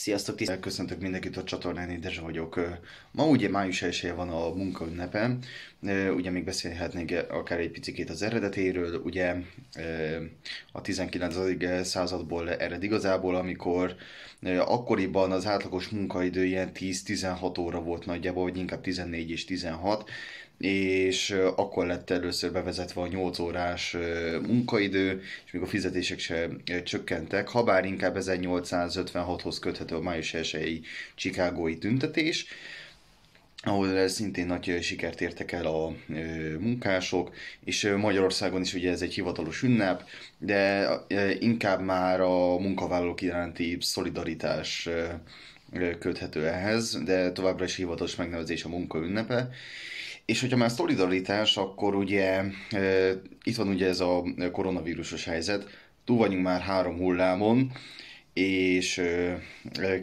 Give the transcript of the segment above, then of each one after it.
Sziasztok, tisztelt! Köszöntök mindenkit a csatornán, én Dezsa vagyok. Ma ugye május 1 van a munkaünnepem, ugye még beszélhetnék akár egy picit az eredetéről, ugye a 19. századból ered igazából, amikor akkoriban az átlagos munkaidő ilyen 10-16 óra volt nagyjából, vagy inkább 14 és 16, és akkor lett először bevezetve a 8 órás munkaidő, és még a fizetések se csökkentek, habár inkább 1856-hoz köthető a május 1 csikágói tüntetés, ahol szintén nagy sikert értek el a munkások, és Magyarországon is ugye ez egy hivatalos ünnep, de inkább már a munkavállalók iránti szolidaritás köthető ehhez, de továbbra is hivatalos megnevezés a munkaünnepe. ünnepe és hogyha már szolidaritás, akkor ugye e, itt van ugye ez a koronavírusos helyzet, túl vagyunk már három hullámon, és e,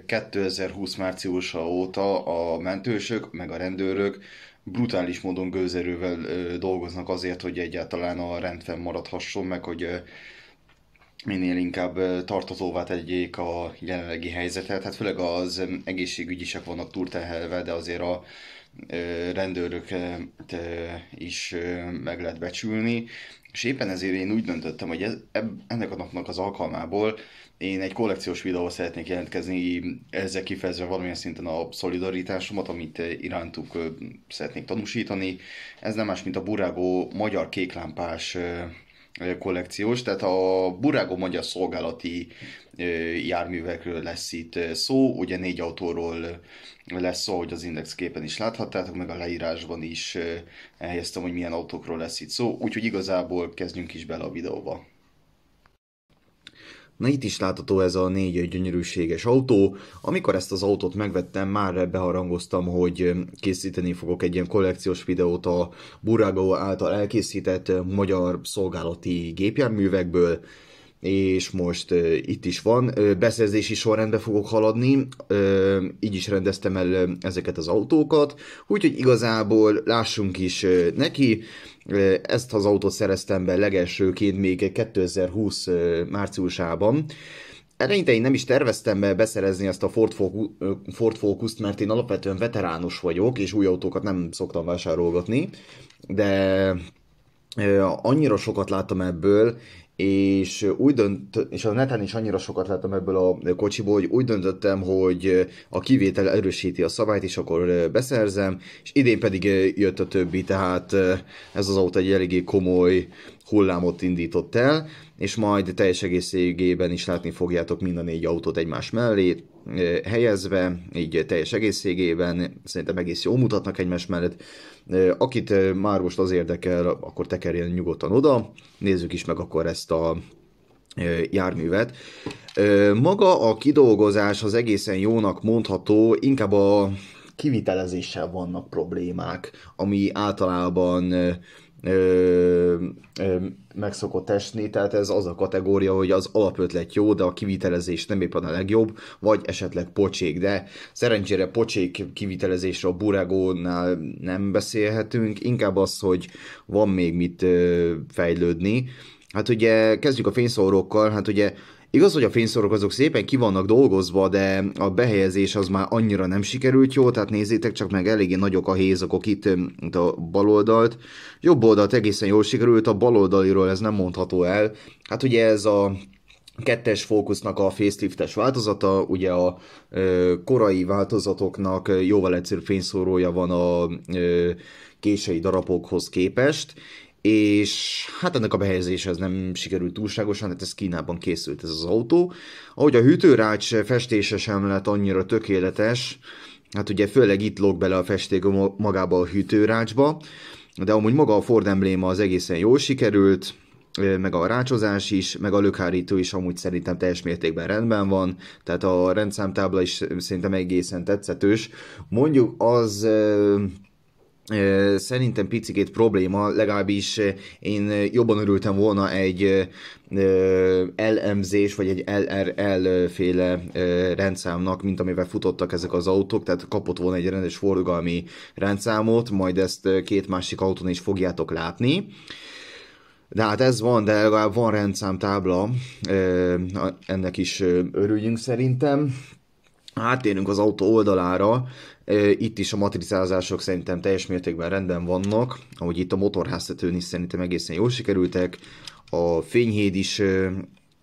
2020 márciusa óta a mentősök, meg a rendőrök brutális módon gőzerővel e, dolgoznak azért, hogy egyáltalán a rend maradhasson, meg hogy e, minél inkább tartozóvá tegyék a jelenlegi helyzetet. Hát főleg az egészségügyisek vannak túrtehelve, de azért a rendőröket is meg lehet becsülni, és éppen ezért én úgy döntöttem, hogy ez, ennek a napnak az alkalmából én egy kollekciós videóval szeretnék jelentkezni, ezzel kifejezve valamilyen szinten a szolidaritásomat, amit irántuk szeretnék tanúsítani. Ez nem más, mint a Burágó magyar kéklámpás kollekciós, tehát a Burago magyar szolgálati járművekről lesz itt szó, ugye négy autóról lesz szó, hogy az index képen is láthattátok, meg a leírásban is elhelyeztem, hogy milyen autókról lesz itt szó, úgyhogy igazából kezdjünk is bele a videóba. Na itt is látható ez a négy gyönyörűséges autó. Amikor ezt az autót megvettem, már beharangoztam, hogy készíteni fogok egy ilyen kollekciós videót a Burago által elkészített magyar szolgálati gépjárművekből, és most uh, itt is van. Uh, beszerzési sorrendbe fogok haladni, uh, így is rendeztem el uh, ezeket az autókat, úgyhogy igazából lássunk is uh, neki. Uh, ezt az autót szereztem be legelsőként még 2020 uh, márciusában. Eleinte én nem is terveztem beszerezni ezt a Ford, Focus, Ford Focus-t, mert én alapvetően veterános vagyok, és új autókat nem szoktam vásárolgatni, de annyira sokat láttam ebből, és úgy dönt, és a neten is annyira sokat láttam ebből a kocsiból, hogy úgy döntöttem, hogy a kivétel erősíti a szabályt, és akkor beszerzem, és idén pedig jött a többi, tehát ez az autó egy eléggé komoly hullámot indított el, és majd teljes egészségében is látni fogjátok mind a négy autót egymás mellé, helyezve, így teljes egészségében, szerintem egész jól mutatnak egymás mellett. Akit már most az érdekel, akkor tekerjen nyugodtan oda, nézzük is meg akkor ezt a járművet. Maga a kidolgozás az egészen jónak mondható, inkább a kivitelezéssel vannak problémák, ami általában ö, ö, meg szokott esni, tehát ez az a kategória, hogy az alapötlet jó, de a kivitelezés nem éppen a legjobb, vagy esetleg pocsék, de szerencsére pocsék kivitelezésre a Buragónál nem beszélhetünk, inkább az, hogy van még mit ö, fejlődni. Hát ugye kezdjük a fényszórókkal, hát ugye Igaz, hogy a fényszorok azok szépen ki vannak dolgozva, de a behelyezés az már annyira nem sikerült jó, tehát nézzétek csak meg eléggé nagyok a hézakok itt, mint a baloldalt. Jobb oldalt egészen jól sikerült, a baloldaliról ez nem mondható el. Hát ugye ez a kettes fókusznak a faceliftes változata, ugye a ö, korai változatoknak jóval egyszerűbb fényszórója van a ö, késői darabokhoz képest, és hát ennek a behelyezése az nem sikerült túlságosan, hát ez Kínában készült ez az autó. Ahogy a hűtőrács festése sem lett annyira tökéletes, hát ugye főleg itt lóg bele a festék magába a hűtőrácsba, de amúgy maga a Ford embléma az egészen jól sikerült, meg a rácsozás is, meg a lökhárító is amúgy szerintem teljes mértékben rendben van, tehát a rendszámtábla is szerintem egészen tetszetős. Mondjuk az szerintem picikét probléma, legalábbis én jobban örültem volna egy LMZ-s vagy egy LRL-féle rendszámnak, mint amivel futottak ezek az autók, tehát kapott volna egy rendes forgalmi rendszámot, majd ezt két másik autón is fogjátok látni. De hát ez van, de legalább van rendszámtábla, ennek is örüljünk szerintem. Átérünk az autó oldalára, itt is a matricázások szerintem teljes mértékben rendben vannak, ahogy itt a motorháztetőn is szerintem egészen jól sikerültek, a fényhéd is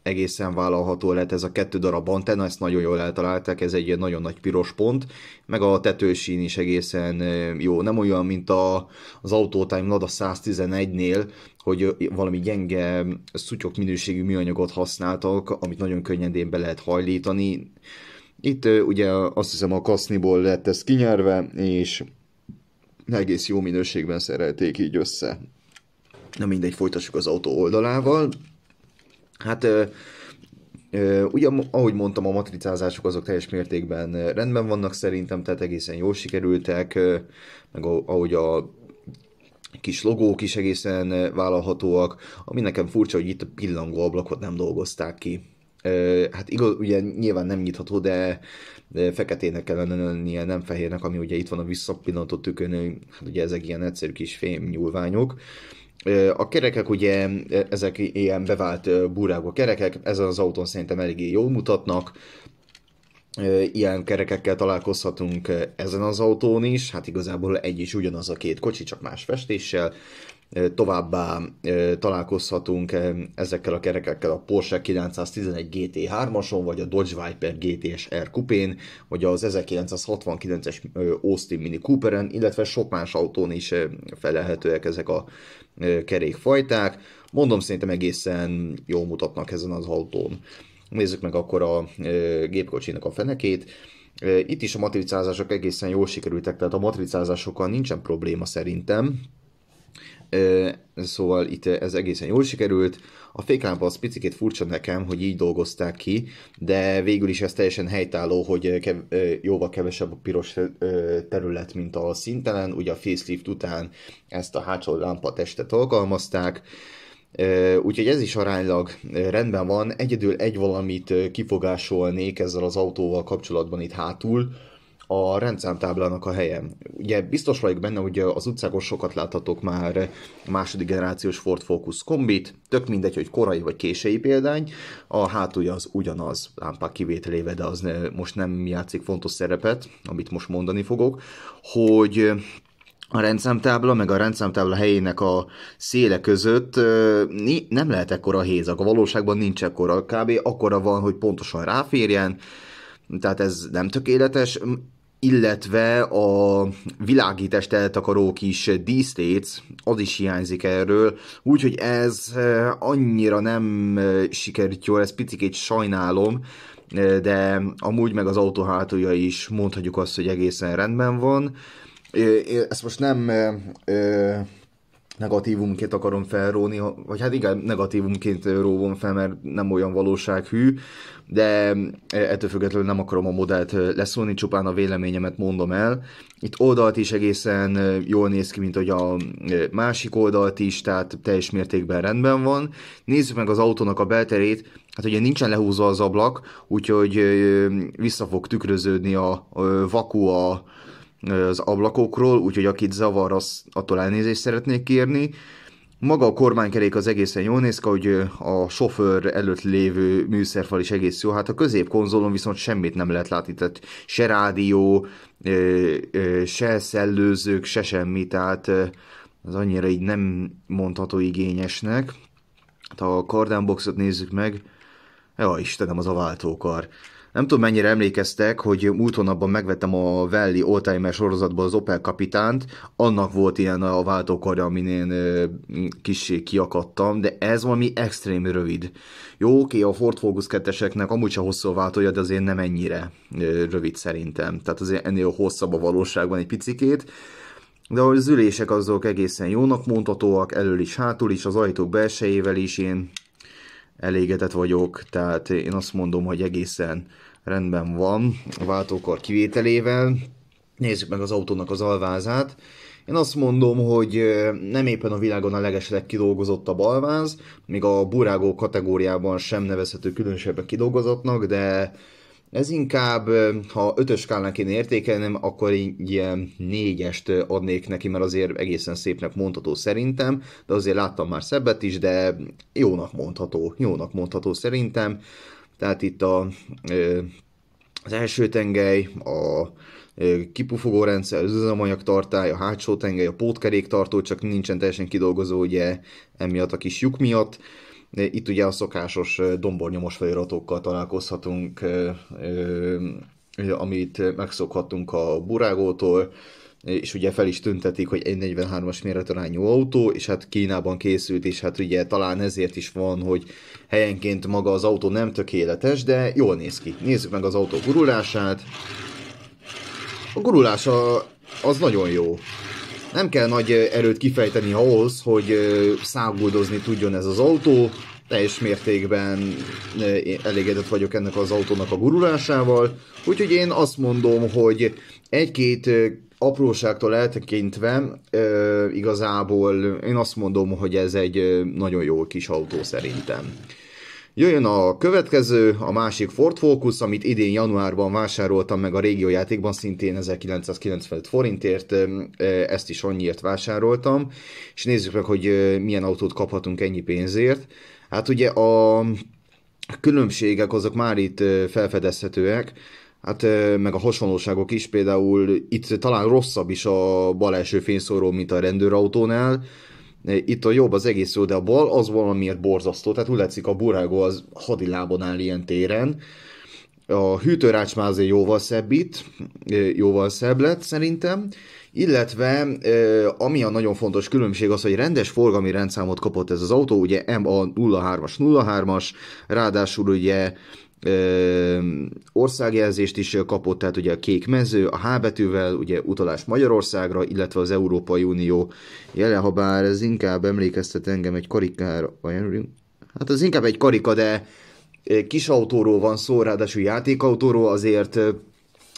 egészen vállalható lett ez a kettő darab antenna, ezt nagyon jól eltalálták, ez egy nagyon nagy piros pont, meg a tetősín is egészen jó, nem olyan, mint a, az Autotime Lada 111-nél, hogy valami gyenge szutyok minőségű műanyagot használtak, amit nagyon könnyedén be lehet hajlítani, itt ugye azt hiszem a kaszniból lett ez kinyerve, és egész jó minőségben szerelték így össze. Na mindegy, folytassuk az autó oldalával. Hát ugye, ahogy mondtam, a matricázások azok teljes mértékben rendben vannak szerintem, tehát egészen jól sikerültek, meg ahogy a kis logók is egészen vállalhatóak, ami nekem furcsa, hogy itt a pillangó ablakot nem dolgozták ki hát igaz, ugye nyilván nem nyitható, de feketének kellene lennie, nem fehérnek, ami ugye itt van a visszapillantott tükrön, hát ugye ezek ilyen egyszerű kis fém nyúlványok. A kerekek ugye, e, ezek ilyen bevált burágó kerekek, ezen az autón szerintem eléggé jól mutatnak, ilyen kerekekkel találkozhatunk ezen az autón is, hát igazából egy is ugyanaz a két kocsi, csak más festéssel, továbbá találkozhatunk ezekkel a kerekekkel a Porsche 911 GT3-ason, vagy a Dodge Viper GTS R kupén, vagy az 1969-es Austin Mini Cooperen, illetve sok más autón is felelhetőek ezek a kerékfajták. Mondom, szerintem egészen jól mutatnak ezen az autón. Nézzük meg akkor a gépkocsinak a fenekét. Itt is a matricázások egészen jól sikerültek, tehát a matricázásokkal nincsen probléma szerintem szóval itt ez egészen jól sikerült. A féklámpa az picit furcsa nekem, hogy így dolgozták ki, de végül is ez teljesen helytálló, hogy kev, jóval kevesebb a piros terület, mint a szintelen. Ugye a facelift után ezt a hátsó lámpa testet alkalmazták, úgyhogy ez is aránylag rendben van. Egyedül egy valamit kifogásolnék ezzel az autóval kapcsolatban itt hátul, a rendszámtáblának a helye. Ugye biztos vagyok benne, hogy az utcákon sokat láthatok már második generációs Ford Focus kombit, tök mindegy, hogy korai vagy késői példány, a hátulja az ugyanaz, lámpák kivételéve, de az most nem játszik fontos szerepet, amit most mondani fogok, hogy a rendszámtábla, meg a rendszámtábla helyének a széle között nem lehet ekkora hézak. A valóságban nincs ekkora, kb. akkora van, hogy pontosan ráférjen, tehát ez nem tökéletes illetve a világítást eltakaró kis díszléc, az is hiányzik erről, úgyhogy ez eh, annyira nem eh, sikerült jól, ezt picit sajnálom, eh, de amúgy meg az autó hátulja is mondhatjuk azt, hogy egészen rendben van. Ezt most nem negatívumként akarom felróni, vagy hát igen, negatívumként róvom fel, mert nem olyan valósághű, de e, ettől függetlenül nem akarom a modellt leszólni, csupán a véleményemet mondom el. Itt oldalt is egészen jól néz ki, mint hogy a másik oldalt is, tehát teljes mértékben rendben van. Nézzük meg az autónak a belterét, hát ugye nincsen lehúzva az ablak, úgyhogy vissza fog tükröződni a vakú a az ablakokról, úgyhogy akit zavar, az attól elnézést szeretnék kérni. Maga a kormánykerék az egészen jól néz ki, hogy a sofőr előtt lévő műszerfal is egész jó. Hát a középkonzolon viszont semmit nem lehet látni, tehát se rádió, se szellőzők, se semmi, tehát az annyira így nem mondható igényesnek. Hát ha a kardánboxot nézzük meg, ja Istenem, az a váltókar. Nem tudom, mennyire emlékeztek, hogy múlt hónapban megvettem a Velli Oldtimer sorozatból az Opel kapitánt, annak volt ilyen a váltókarja, amin én kicsi kiakadtam, de ez valami extrém rövid. Jó, oké, a Ford Focus 2-eseknek amúgy se hosszú a váltója, de azért nem ennyire rövid szerintem. Tehát azért ennél hosszabb a valóságban egy picikét. De az ülések azok egészen jónak mondhatóak, elől is, hátul is, az ajtók belsejével is én elégedett vagyok, tehát én azt mondom, hogy egészen rendben van, a váltókor kivételével. Nézzük meg az autónak az alvázát. Én azt mondom, hogy nem éppen a világon a legesleg a balváz, még a burágó kategóriában sem nevezhető különösebben kidolgozatnak, de ez inkább, ha ötös skálán kéne értékelnem, akkor így ilyen négyest adnék neki, mert azért egészen szépnek mondható szerintem, de azért láttam már szebbet is, de jónak mondható, jónak mondható szerintem. Tehát itt a, az első tengely, a kipufogó rendszer, az üzemanyag tartály, a hátsó tengely, a pótkerék tartó, csak nincsen teljesen kidolgozó, ugye emiatt a kis lyuk miatt. Itt ugye a szokásos dombornyomos feliratokkal találkozhatunk, amit megszokhatunk a burágótól, és ugye fel is tüntetik, hogy egy 43-as méretarányú autó, és hát Kínában készült, és hát ugye talán ezért is van, hogy helyenként maga az autó nem tökéletes, de jól néz ki. Nézzük meg az autó gurulását. A gurulása az nagyon jó. Nem kell nagy erőt kifejteni ahhoz, hogy száguldozni tudjon ez az autó. Teljes mértékben elégedett vagyok ennek az autónak a gurulásával. Úgyhogy én azt mondom, hogy egy-két apróságtól eltekintve igazából én azt mondom, hogy ez egy nagyon jó kis autó szerintem. Jöjjön a következő, a másik Ford Focus, amit idén januárban vásároltam meg a régiójátékban, szintén 1995 forintért, ezt is annyiért vásároltam, és nézzük meg, hogy milyen autót kaphatunk ennyi pénzért. Hát ugye a különbségek azok már itt felfedezhetőek, Hát meg a hasonlóságok is, például itt talán rosszabb is a bal első fényszóró, mint a rendőrautónál. Itt a jobb az egész jó, de a bal az valamiért borzasztó, tehát úgy látszik a burágó az hadilábon áll ilyen téren. A hűtőrács már azért jóval szebb itt, jóval szebb lett szerintem, illetve ami a nagyon fontos különbség az, hogy rendes forgalmi rendszámot kapott ez az autó, ugye MA 03-as 03-as, ráadásul ugye országjelzést is kapott, tehát ugye a kék mező, a H betűvel, ugye utalás Magyarországra, illetve az Európai Unió jele, ha bár ez inkább emlékeztet engem egy karikára, hát az inkább egy karika, de kis autóról van szó, ráadásul játékautóról, azért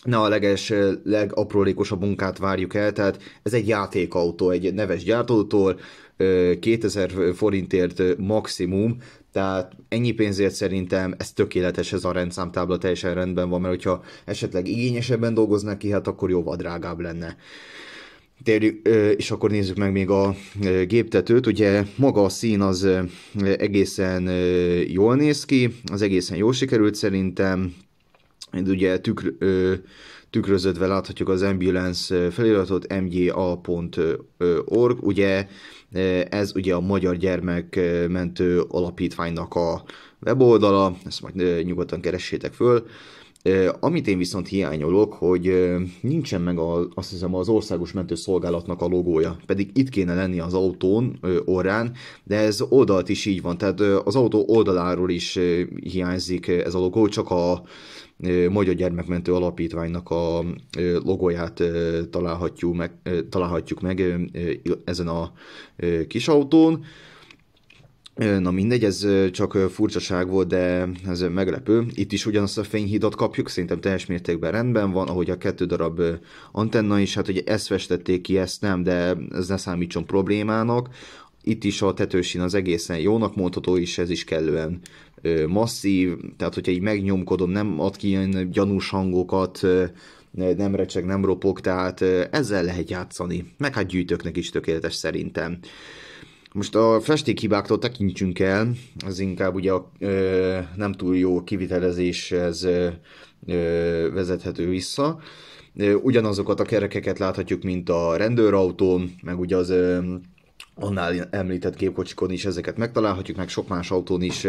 ne a leges, legaprólékosabb munkát várjuk el, tehát ez egy játékautó, egy neves gyártótól, 2000 forintért maximum, tehát ennyi pénzért szerintem ez tökéletes, ez a rendszámtábla teljesen rendben van, mert hogyha esetleg igényesebben dolgoznak ki, hát akkor jóval drágább lenne. Térjük, és akkor nézzük meg még a géptetőt. Ugye maga a szín az egészen jól néz ki, az egészen jól sikerült szerintem. Ugye tükr, tükröződve láthatjuk az ambulance feliratot mga.org. Ugye ez ugye a Magyar Gyermekmentő Alapítványnak a weboldala, ezt majd nyugodtan keressétek föl. Amit én viszont hiányolok, hogy nincsen meg a, azt hiszem az országos mentőszolgálatnak a logója, pedig itt kéne lenni az autón, orrán, de ez oldalt is így van, tehát az autó oldaláról is hiányzik ez a logó, csak a Magyar Gyermekmentő Alapítványnak a logóját találhatjuk meg, találhatjuk meg ezen a kis autón. Na mindegy, ez csak furcsaság volt, de ez meglepő. Itt is ugyanazt a fényhidat kapjuk, szerintem teljes mértékben rendben van, ahogy a kettő darab antenna is, hát hogy ezt festették ki, ezt nem, de ez ne számítson problémának. Itt is a tetősín az egészen jónak mondható, és ez is kellően masszív, tehát hogyha így megnyomkodom, nem ad ki ilyen gyanús hangokat, nem recseg, nem ropog, tehát ezzel lehet játszani. Meg hát gyűjtőknek is tökéletes szerintem. Most a festékhibáktól tekintsünk el, az inkább ugye a ö, nem túl jó kivitelezéshez ö, vezethető vissza. Ugyanazokat a kerekeket láthatjuk, mint a rendőrautón, meg ugye az annál említett gépkocsikon is ezeket megtalálhatjuk, meg sok más autón is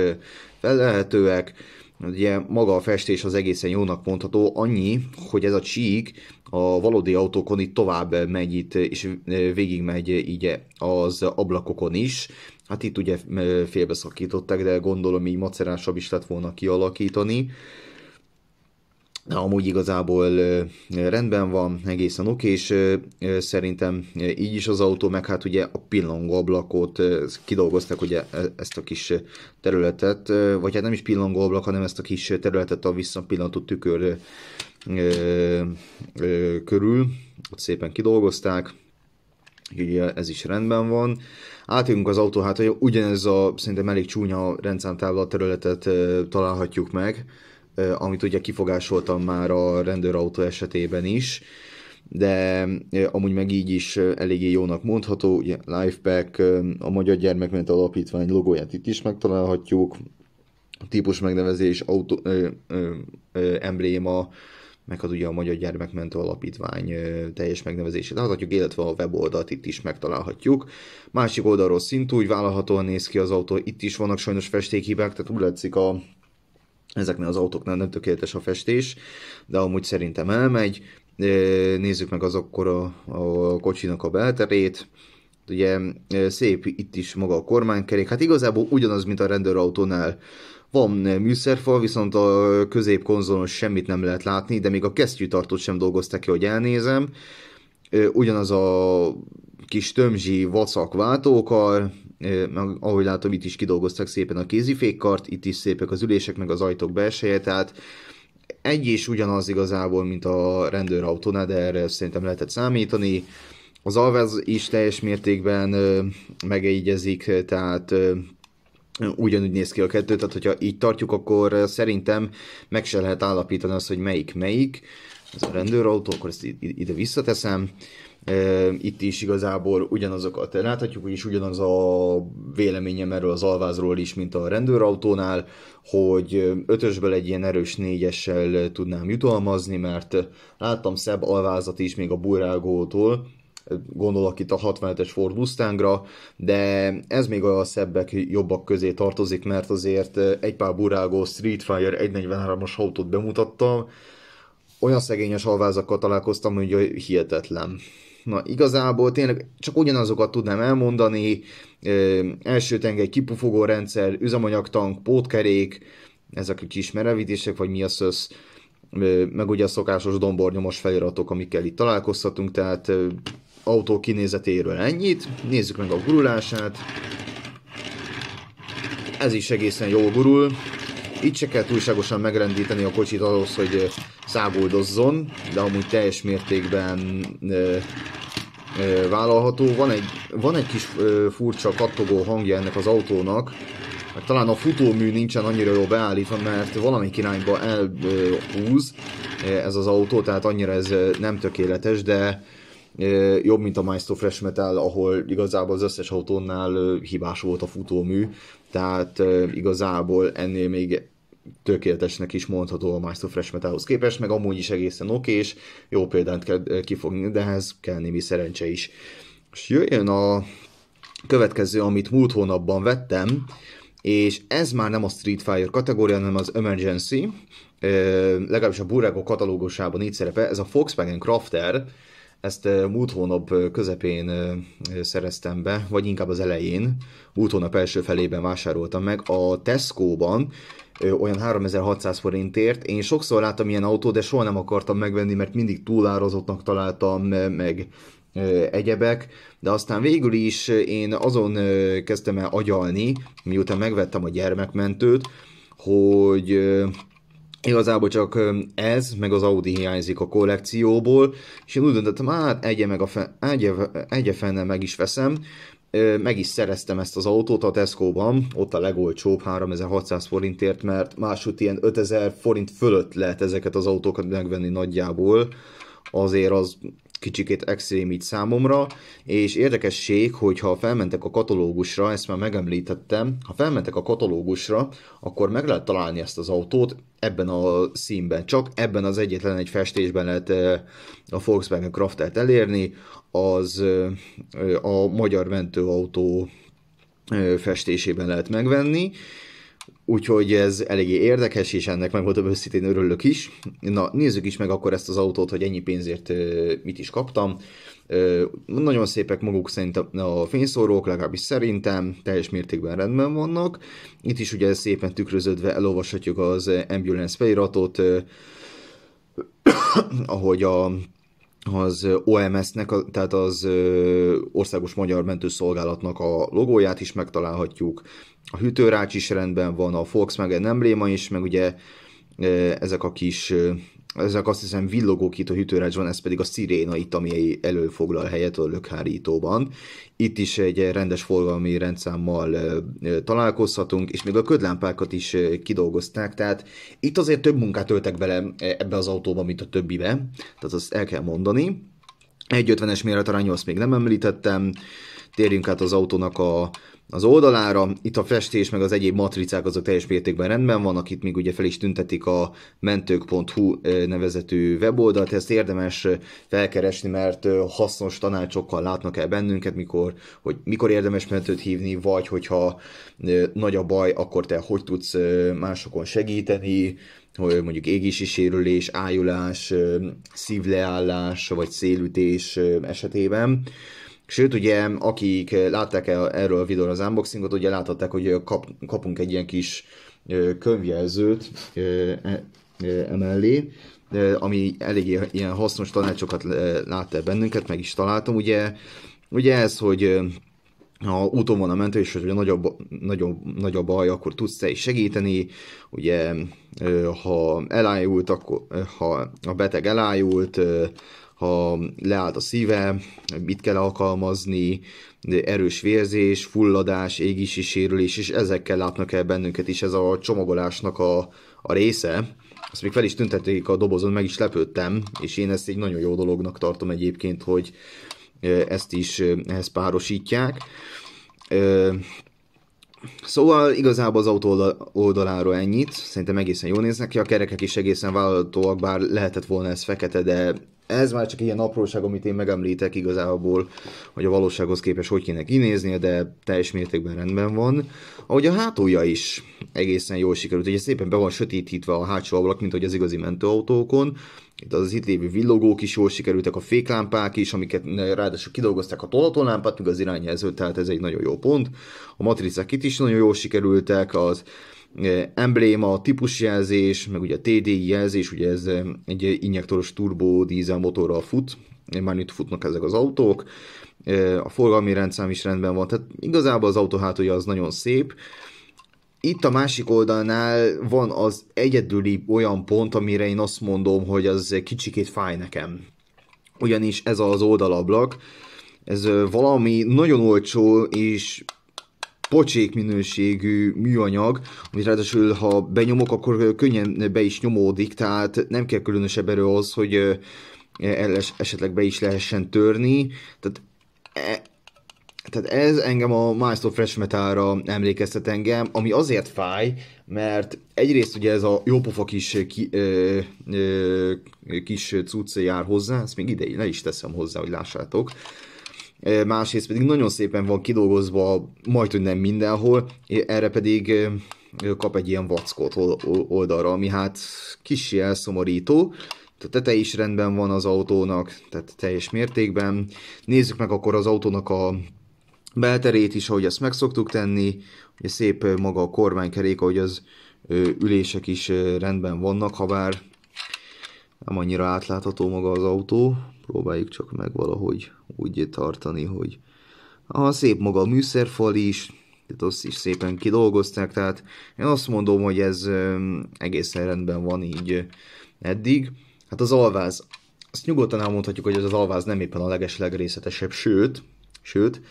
felelhetőek. Ugye maga a festés az egészen jónak mondható, annyi, hogy ez a csík a valódi autókon itt tovább megy itt, és végigmegy így az ablakokon is. Hát itt ugye félbeszakították, de gondolom így macerásabb is lett volna kialakítani. Na, amúgy igazából rendben van, egészen oké, és szerintem így is az autó, meg hát ugye a pillangóablakot kidolgozták ugye e, ezt a kis területet, vagy hát nem is pillangóablak, hanem ezt a kis területet a visszapillantó tükör körül, ott szépen kidolgozták, ugye ez is rendben van. Átjönünk az autó hát, hogy ugyanez a szerintem elég csúnya rendszámtábla területet találhatjuk meg, amit ugye kifogásoltam már a rendőrautó esetében is, de amúgy meg így is eléggé jónak mondható, ugye Lifepack, a Magyar Gyermekmenet Alapítvány logóját itt is megtalálhatjuk, típus megnevezés, auto, ö, ö, ö, embléma, meg az hát ugye a Magyar Gyermekmentő Alapítvány teljes megnevezését láthatjuk, illetve a weboldalt itt is megtalálhatjuk. Másik oldalról szintúgy vállalhatóan néz ki az autó, itt is vannak sajnos festékhibák, tehát úgy látszik a ezeknél az autóknál nem tökéletes a festés, de amúgy szerintem elmegy. Nézzük meg az a, a kocsinak a belterét. Ugye szép itt is maga a kormánykerék. Hát igazából ugyanaz, mint a rendőrautónál. Van műszerfal, viszont a középkonzolon semmit nem lehet látni, de még a kesztyűtartót sem dolgozták ki, hogy elnézem. Ugyanaz a kis tömzsi vacak váltókar, meg ahogy látom, itt is kidolgoztak szépen a kézifékkart, itt is szépek az ülések, meg az ajtók belseje, tehát egy és ugyanaz igazából, mint a rendőrautónál, de erre szerintem lehetett számítani. Az Alvez is teljes mértékben megegyezik, tehát ugyanúgy néz ki a kettő, tehát hogyha így tartjuk, akkor szerintem meg se lehet állapítani azt, hogy melyik melyik. Ez a rendőrautó, akkor ezt ide visszateszem itt is igazából ugyanazokat láthatjuk, és ugyanaz a véleményem erről az alvázról is, mint a rendőrautónál, hogy ötösből egy ilyen erős négyessel tudnám jutalmazni, mert láttam szebb alvázat is még a burágótól, gondolok itt a 65 es Ford Mustangra, de ez még a szebbek jobbak közé tartozik, mert azért egy pár burágó Street Fire 143-as autót bemutattam, olyan szegényes alvázakkal találkoztam, hogy hihetetlen. Na, igazából tényleg csak ugyanazokat tudnám elmondani, ö, első tengely kipufogó rendszer, üzemanyagtank, pótkerék, ezek a kis merevítések, vagy mi az össz, meg ugye a szokásos dombornyomos feliratok, amikkel itt találkoztatunk, tehát ö, autó kinézetéről ennyit, nézzük meg a gurulását, ez is egészen jól gurul, itt se kell túlságosan megrendíteni a kocsit ahhoz, hogy száguldozzon, de amúgy teljes mértékben vállalható. Van egy, van egy kis furcsa kattogó hangja ennek az autónak, hát talán a futómű nincsen annyira jól beállítva, mert valamelyik irányba elhúz ez az autó, tehát annyira ez nem tökéletes, de jobb, mint a Maestro Fresh Metal, ahol igazából az összes autónál hibás volt a futómű, tehát igazából ennél még tökéletesnek is mondható a Master Fresh Metalhoz képest, meg amúgy is egészen oké, és jó példát kell eh, kifogni, de ez kell némi szerencse is. És jöjjön a következő, amit múlt hónapban vettem, és ez már nem a Street Fighter kategória, hanem az Emergency, eh, legalábbis a Burrago katalógusában így szerepe, ez a Volkswagen Crafter, ezt eh, múlt hónap közepén szereztem be, vagy inkább az elején, múlt hónap első felében vásároltam meg a Tesco-ban, olyan 3600 forintért. Én sokszor láttam ilyen autót, de soha nem akartam megvenni, mert mindig túlározottnak találtam, meg egyebek, de aztán végül is én azon kezdtem el agyalni, miután megvettem a gyermekmentőt, hogy igazából csak ez, meg az Audi hiányzik a kollekcióból, és én úgy döntöttem, hát egye meg a fe, egye, egye meg is veszem, meg is szereztem ezt az autót a Tesco-ban, ott a legolcsóbb 3600 forintért, mert máshogy ilyen 5000 forint fölött lehet ezeket az autókat megvenni nagyjából, azért az kicsikét extrém így számomra, és érdekesség, hogy ha felmentek a katalógusra, ezt már megemlítettem, ha felmentek a katalógusra, akkor meg lehet találni ezt az autót ebben a színben, csak ebben az egyetlen egy festésben lehet eh, a Volkswagen Craftet elérni, az eh, a magyar mentőautó eh, festésében lehet megvenni, Úgyhogy ez eléggé érdekes, és ennek megmondom őszintén örülök is. Na, nézzük is meg akkor ezt az autót, hogy ennyi pénzért mit is kaptam. Nagyon szépek maguk szerint a fényszórók, legalábbis szerintem teljes mértékben rendben vannak. Itt is ugye szépen tükröződve elolvashatjuk az ambulance feliratot, ahogy a az OMS-nek, tehát az Országos Magyar Mentőszolgálatnak a logóját is megtalálhatjuk, a hűtőrács is rendben van, a Volkswagen embléma is, meg ugye ezek a kis ezek azt hiszem villogókító hűtőrácsban, ez pedig a sziréna itt, ami előfoglal helyet a lökhárítóban. Itt is egy rendes forgalmi rendszámmal találkozhatunk, és még a ködlámpákat is kidolgozták, tehát itt azért több munkát öltek bele e, ebbe az autóba, mint a többibe, tehát azt el kell mondani. 50 es méretarányú, azt még nem említettem, térjünk át az autónak a az oldalára. Itt a festés meg az egyéb matricák azok teljes mértékben rendben vannak, itt még ugye fel is tüntetik a mentők.hu nevezetű weboldalt, ezt érdemes felkeresni, mert hasznos tanácsokkal látnak el bennünket, mikor, hogy mikor érdemes mentőt hívni, vagy hogyha nagy a baj, akkor te hogy tudsz másokon segíteni, hogy mondjuk égési sérülés, ájulás, szívleállás vagy szélütés esetében. Sőt, ugye, akik eh, látták el erről a videóra az unboxingot, ugye láthatták, hogy eh, kap, kapunk egy ilyen kis eh, könyvjelzőt e, e, emellé, ami eléggé ilyen hasznos tanácsokat látta bennünket, meg is találtam. Ugye, ugye ez, hogy ha úton van a mentő, és hogy nagyobb, nagyobb, nagyobb baj, akkor tudsz te is segíteni. Ugye, ha elájult, akkor, ha a beteg elájult, ha leállt a szíve, mit kell alkalmazni, erős vérzés, fulladás, égési sérülés, és ezekkel látnak el bennünket is ez a csomagolásnak a, a része. Azt még fel is tüntették a dobozon, meg is lepődtem, és én ezt egy nagyon jó dolognak tartom egyébként, hogy ezt is ehhez párosítják. Szóval igazából az autó oldaláról ennyit, szerintem egészen jól néznek ki, a kerekek is egészen vállalhatóak, bár lehetett volna ez fekete, de ez már csak ilyen apróság, amit én megemlítek igazából, hogy a valósághoz képest hogy kéne kinéznie, de teljes mértékben rendben van. Ahogy a hátulja is egészen jól sikerült, ugye szépen be van sötétítve a hátsó ablak, mint hogy az igazi mentőautókon, itt az itt lévő villogók is jól sikerültek, a féklámpák is, amiket ráadásul kidolgozták a tolatonlámpát, meg az irányjelzőt, tehát ez egy nagyon jó pont. A matricák itt is nagyon jól sikerültek, az embléma, típusjelzés, meg ugye a TDI jelzés, ugye ez egy injektoros turbo dízel motorral fut, mármint futnak ezek az autók, a forgalmi rendszám is rendben van, tehát igazából az autó hátulja az nagyon szép. Itt a másik oldalnál van az egyedüli olyan pont, amire én azt mondom, hogy az kicsikét fáj nekem. Ugyanis ez az oldalablak, ez valami nagyon olcsó és pocsék minőségű műanyag, amit ráadásul ha benyomok, akkor könnyen be is nyomódik, tehát nem kell különösebb erő az, hogy esetleg be is lehessen törni. Tehát, e, tehát ez engem a Master Fresh Metalra emlékeztet engem, ami azért fáj, mert egyrészt ugye ez a jópofa kis, ki, ö, ö, kis cucc jár hozzá, ezt még idei le is teszem hozzá, hogy lássátok másrészt pedig nagyon szépen van kidolgozva majd, hogy nem mindenhol, erre pedig kap egy ilyen vackot oldalra, ami hát kis elszomorító, a tete is rendben van az autónak, tehát teljes mértékben. Nézzük meg akkor az autónak a belterét is, ahogy ezt meg szoktuk tenni. Ugye szép maga a kormánykerék, ahogy az ülések is rendben vannak, ha bár nem annyira átlátható maga az autó, próbáljuk csak meg valahogy úgy tartani, hogy a szép maga a műszerfal is, itt azt is szépen kidolgozták, tehát én azt mondom, hogy ez egészen rendben van így eddig. Hát az alváz, azt nyugodtan elmondhatjuk, hogy ez az alváz nem éppen a leges legrészletesebb, sőt, sőt,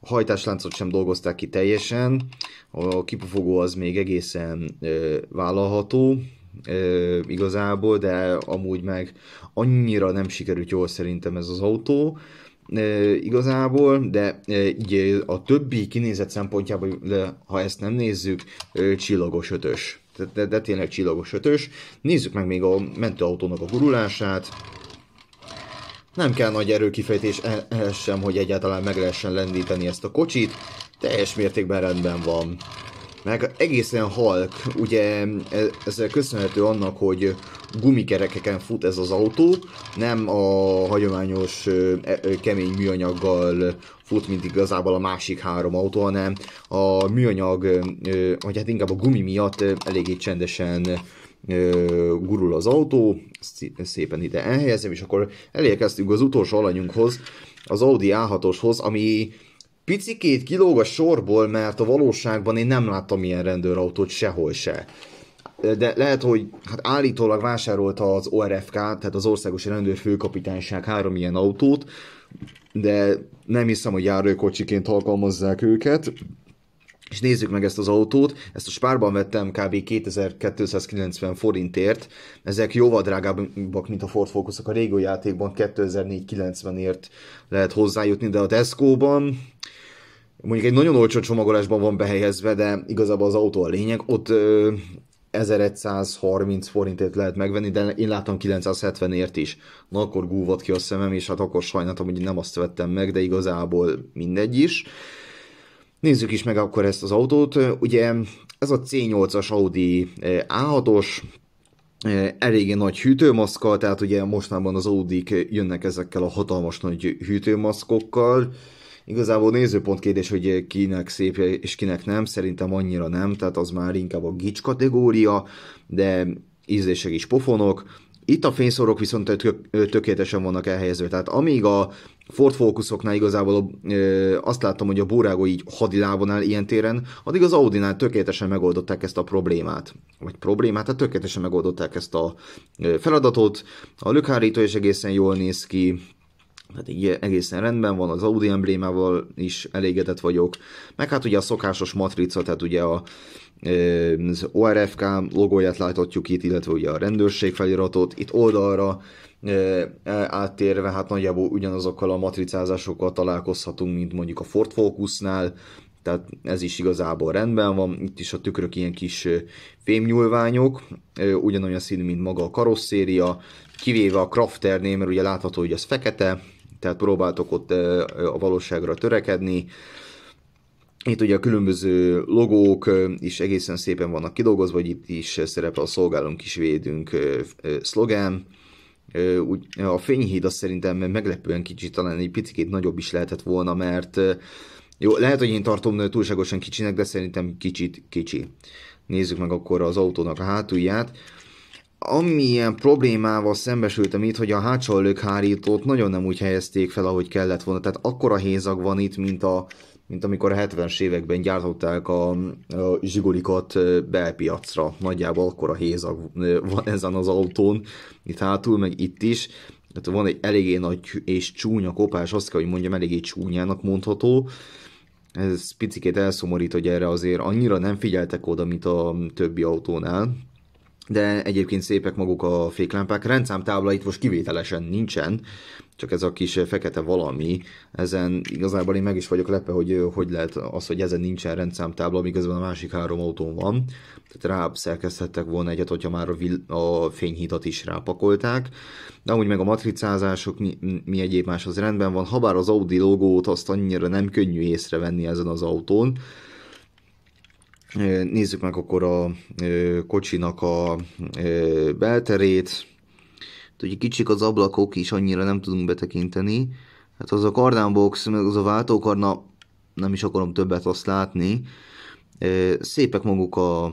a hajtásláncot sem dolgozták ki teljesen, a kipufogó az még egészen ö, vállalható, ö, igazából, de amúgy meg annyira nem sikerült jól szerintem ez az autó, ö, igazából, de ö, így a többi kinézet szempontjából, de, ha ezt nem nézzük, ö, csillagos ötös. De, de, de tényleg csillagos ötös. Nézzük meg még a mentőautónak a gurulását. Nem kell nagy erőkifejtés e, ehhez sem, hogy egyáltalán meg lehessen lendíteni ezt a kocsit. Teljes mértékben rendben van meg egészen halk, ugye ez köszönhető annak, hogy gumikerekeken fut ez az autó, nem a hagyományos e, kemény műanyaggal fut, mint igazából a másik három autó, hanem a műanyag, vagy hát inkább a gumi miatt eléggé csendesen gurul az autó, ezt szépen ide elhelyezem, és akkor elérkeztünk az utolsó alanyunkhoz, az Audi A6-oshoz, ami picikét kilóg a sorból, mert a valóságban én nem láttam ilyen rendőrautót sehol se. De lehet, hogy hát állítólag vásárolta az ORFK, tehát az Országos Rendőrfőkapitányság három ilyen autót, de nem hiszem, hogy járőkocsiként alkalmazzák őket. És nézzük meg ezt az autót, ezt a spárban vettem kb. 2290 forintért, ezek jóval drágábbak, mint a Ford Focusok, a régi játékban 2490-ért lehet hozzájutni, de a Tesco-ban mondjuk egy nagyon olcsó csomagolásban van behelyezve, de igazából az autó a lényeg, ott ö, 1130 forintért lehet megvenni, de én láttam 970-ért is. Na akkor gúvat ki a szemem, és hát akkor sajnáltam, hogy nem azt vettem meg, de igazából mindegy is. Nézzük is meg akkor ezt az autót. Ugye ez a C8-as Audi A6-os, eléggé nagy hűtőmaszkkal, tehát ugye mostanában az Audi-k jönnek ezekkel a hatalmas nagy hűtőmaszkokkal, Igazából nézőpont kérdés, hogy kinek szép és kinek nem, szerintem annyira nem, tehát az már inkább a gics kategória, de ízlések is pofonok. Itt a fényszorok viszont tök, tökéletesen vannak elhelyezve, tehát amíg a Ford Focusoknál igazából ö, azt láttam, hogy a Borágo így hadilábon áll ilyen téren, addig az Audinál tökéletesen megoldották ezt a problémát. Vagy problémát, tehát tökéletesen megoldották ezt a feladatot. A lökhárító is egészen jól néz ki, hát így egészen rendben van, az Audi emblémával is elégedett vagyok, meg hát ugye a szokásos matrica, tehát ugye a, eh, az ORFK logóját láthatjuk itt, illetve ugye a rendőrség feliratot, itt oldalra eh, áttérve, hát nagyjából ugyanazokkal a matricázásokkal találkozhatunk, mint mondjuk a Ford Focusnál, tehát ez is igazából rendben van, itt is a tükrök ilyen kis eh, fémnyúlványok, ugyanolyan színű, mint maga a karosszéria, kivéve a Crafternél, mert ugye látható, hogy az fekete, tehát próbáltok ott a valóságra törekedni. Itt ugye a különböző logók is egészen szépen vannak kidolgozva, hogy itt is szerepel a szolgálunk is védünk szlogán. Úgy, a fényhíd az szerintem meglepően kicsit, talán egy picit nagyobb is lehetett volna, mert jó, lehet, hogy én tartom túlságosan kicsinek, de szerintem kicsit kicsi. Nézzük meg akkor az autónak a hátulját amilyen problémával szembesültem itt, hogy a hátsó lökhárítót nagyon nem úgy helyezték fel, ahogy kellett volna. Tehát akkora hézag van itt, mint, a, mint amikor a 70-es években gyártották a, a zsigolikat belpiacra. Nagyjából akkora hézag van ezen az autón, itt hátul, meg itt is. Tehát van egy eléggé nagy és csúnya kopás, azt kell, hogy mondjam, eléggé csúnyának mondható. Ez picikét elszomorít, hogy erre azért annyira nem figyeltek oda, mint a többi autónál de egyébként szépek maguk a féklámpák. Rendszámtábla itt most kivételesen nincsen, csak ez a kis fekete valami, ezen igazából én meg is vagyok lepve, hogy hogy lehet az, hogy ezen nincsen rendszámtábla, miközben a másik három autón van. Tehát rá szerkeszthettek volna egyet, hogyha már a, vil- a fényhidat is rápakolták. De amúgy meg a matricázások, mi, mi egyéb más az rendben van, habár az Audi logót azt annyira nem könnyű észrevenni ezen az autón, Nézzük meg akkor a kocsinak a belterét. Ugye hát, kicsik az ablakok is, annyira nem tudunk betekinteni. Hát az a kardánbox, meg az a váltókarna, nem is akarom többet azt látni. Szépek maguk a,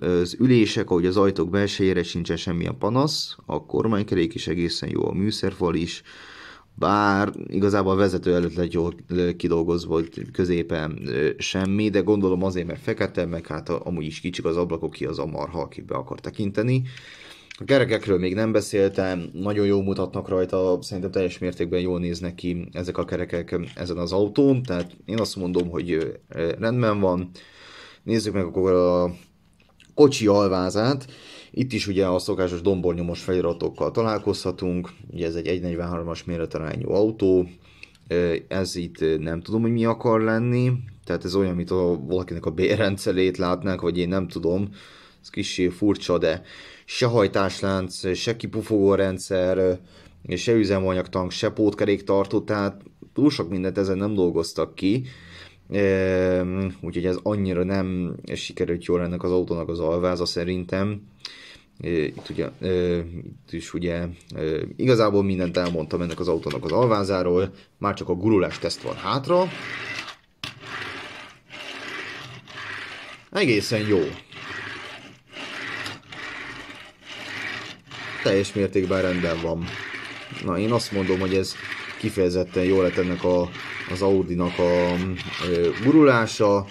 az ülések, ahogy az ajtók belsejére sincsen semmilyen panasz, a kormánykerék is egészen jó, a műszerfal is, bár igazából a vezető előtt lett jól kidolgozva, hogy középen semmi, de gondolom azért, mert fekete, meg hát amúgy is kicsik az ablakok, ki az a marha, aki be akar tekinteni. A kerekekről még nem beszéltem, nagyon jól mutatnak rajta, szerintem teljes mértékben jól néznek ki ezek a kerekek ezen az autón, tehát én azt mondom, hogy rendben van. Nézzük meg akkor a kocsi alvázát. Itt is ugye a szokásos dombornyomos feliratokkal találkozhatunk, ugye ez egy 1.43-as méretarányú autó, ez itt nem tudom, hogy mi akar lenni, tehát ez olyan, mint a, valakinek a bérrendszerét látnánk, vagy én nem tudom, ez kicsi furcsa, de se hajtáslánc, se kipufogó rendszer, se üzemanyagtank, se pótkeréktartó, tehát túl sok mindent ezen nem dolgoztak ki, úgyhogy ez annyira nem sikerült jól ennek az autónak az alváza szerintem itt ugye, itt is ugye igazából mindent elmondtam ennek az autónak az alvázáról, már csak a gurulás teszt van hátra. Egészen jó. Teljes mértékben rendben van. Na, én azt mondom, hogy ez kifejezetten jó lett ennek a, az Audi-nak a a gurulása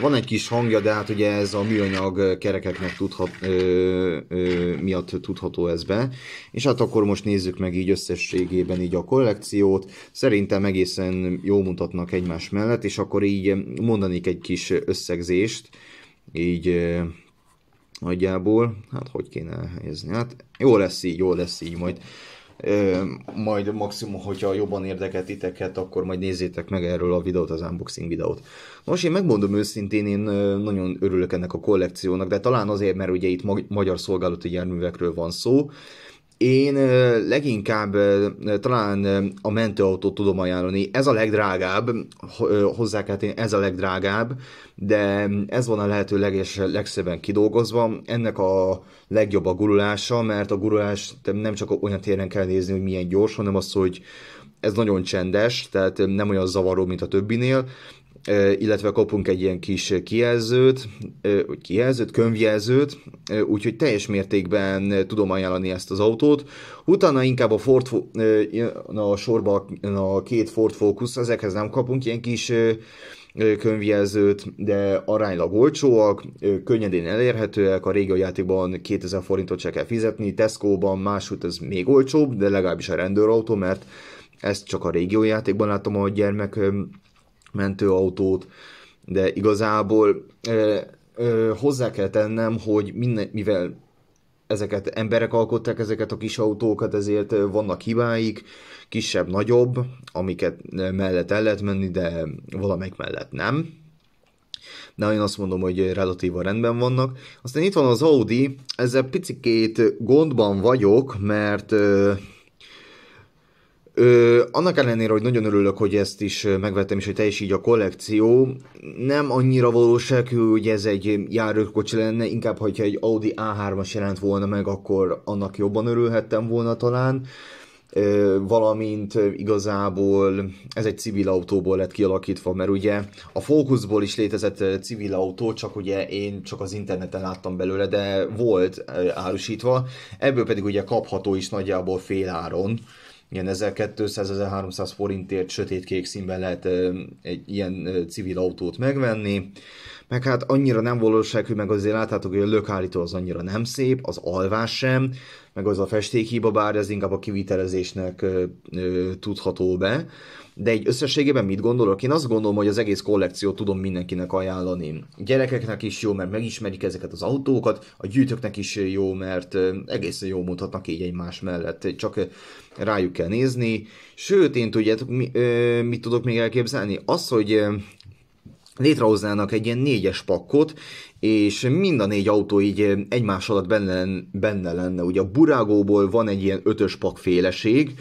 van egy kis hangja, de hát ugye ez a műanyag kerekeknek tudhat, ö, ö, miatt tudható ez be. És hát akkor most nézzük meg így összességében így a kollekciót. Szerintem egészen jó mutatnak egymás mellett, és akkor így mondanék egy kis összegzést, így nagyjából, hát hogy kéne helyezni, hát jó lesz így, jó lesz így majd majd maximum, hogyha jobban érdekel titeket, akkor majd nézzétek meg erről a videót, az unboxing videót. Most én megmondom őszintén, én nagyon örülök ennek a kollekciónak, de talán azért, mert ugye itt magyar szolgálati járművekről van szó, én leginkább talán a mentőautót tudom ajánlani. Ez a legdrágább, hozzá kell tenni, ez a legdrágább, de ez van a lehető leges, legszebben kidolgozva. Ennek a legjobb a gurulása, mert a gurulás nem csak olyan téren kell nézni, hogy milyen gyors, hanem az, hogy ez nagyon csendes, tehát nem olyan zavaró, mint a többinél, illetve kapunk egy ilyen kis kijelzőt, vagy kijelzőt, könyvjelzőt, úgyhogy teljes mértékben tudom ajánlani ezt az autót. Utána inkább a Ford, a sorba a két Ford Focus, ezekhez nem kapunk ilyen kis könyvjelzőt, de aránylag olcsóak, könnyedén elérhetőek, a régi játékban 2000 forintot se kell fizetni, Tesco-ban máshogy ez még olcsóbb, de legalábbis a rendőrautó, mert ezt csak a régió játékban látom, hogy gyermek mentőautót, de igazából ö, ö, hozzá kell tennem, hogy minden, mivel ezeket emberek alkották, ezeket a kis autókat, ezért vannak hibáik, kisebb, nagyobb, amiket mellett el lehet menni, de valamelyik mellett nem. De én azt mondom, hogy relatíva rendben vannak. Aztán itt van az Audi, ezzel picikét gondban vagyok, mert Ö, annak ellenére, hogy nagyon örülök, hogy ezt is megvettem, és hogy teljes így a kollekció, nem annyira valóság, hogy ez egy járőrkocsi lenne, inkább, hogyha egy Audi A3-as jelent volna meg, akkor annak jobban örülhettem volna talán. Ö, valamint igazából ez egy civil autóból lett kialakítva, mert ugye a Focusból is létezett civil autó, csak ugye én csak az interneten láttam belőle, de volt árusítva, ebből pedig ugye kapható is nagyjából fél áron ilyen 1200-1300 forintért sötétkék színben lehet egy ilyen civil autót megvenni, meg hát annyira nem valóság, hogy meg azért láthatok, hogy a lökállító az annyira nem szép, az alvás sem, meg az a festékhiba, bár ez inkább a kivitelezésnek ö, ö, tudható be. De egy összességében mit gondolok? Én azt gondolom, hogy az egész kollekciót tudom mindenkinek ajánlani. Gyerekeknek is jó, mert megismerik ezeket az autókat, a gyűjtőknek is jó, mert egészen jól mutatnak így egymás mellett, csak rájuk kell nézni. Sőt, én tudjátok, mi, ö, mit tudok még elképzelni? Az, hogy létrehoznának egy ilyen négyes pakkot, és mind a négy autó így eh, egymás alatt benne, benne lenne. Ugye a Burágóból van egy ilyen ötös pak féleség,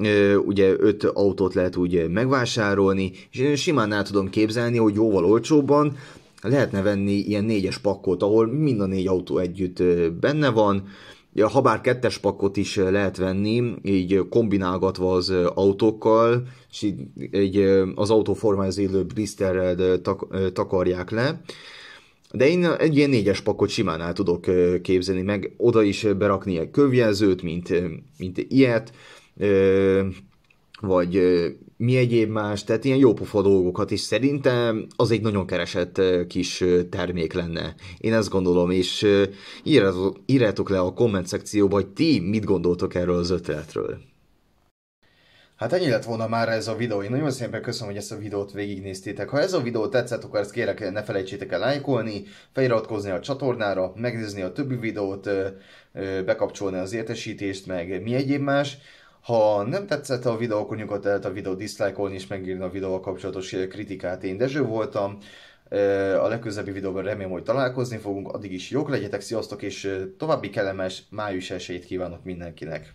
eh, ugye öt autót lehet úgy eh, megvásárolni, és én simán el tudom képzelni, hogy jóval olcsóbban lehetne venni ilyen négyes pakkot, ahol mind a négy autó együtt benne van, Ja, ha bár kettes pakot is lehet venni, így kombinálgatva az autókkal, és így, az autó formáját élő blisterrel takarják le, de én egy ilyen négyes pakot simán el tudok képzelni, meg oda is berakni egy kövjelzőt, mint, mint ilyet, vagy mi egyéb más, tehát ilyen jópofa dolgokat, is szerintem az egy nagyon keresett kis termék lenne. Én ezt gondolom, és írjátok le a komment szekcióba, hogy ti mit gondoltok erről az ötletről. Hát ennyi lett volna már ez a videó. Én nagyon szépen köszönöm, hogy ezt a videót végignéztétek. Ha ez a videó tetszett, akkor ezt kérek, ne felejtsétek el lájkolni, feliratkozni a csatornára, megnézni a többi videót, bekapcsolni az értesítést, meg mi egyéb más. Ha nem tetszett a videó, akkor nyugodtan lehet a videó diszlájkolni és megírni a videóval kapcsolatos kritikát. Én Dezső voltam, a legközelebbi videóban remélem, hogy találkozni fogunk. Addig is jók legyetek, sziasztok, és további kellemes május esélyt kívánok mindenkinek.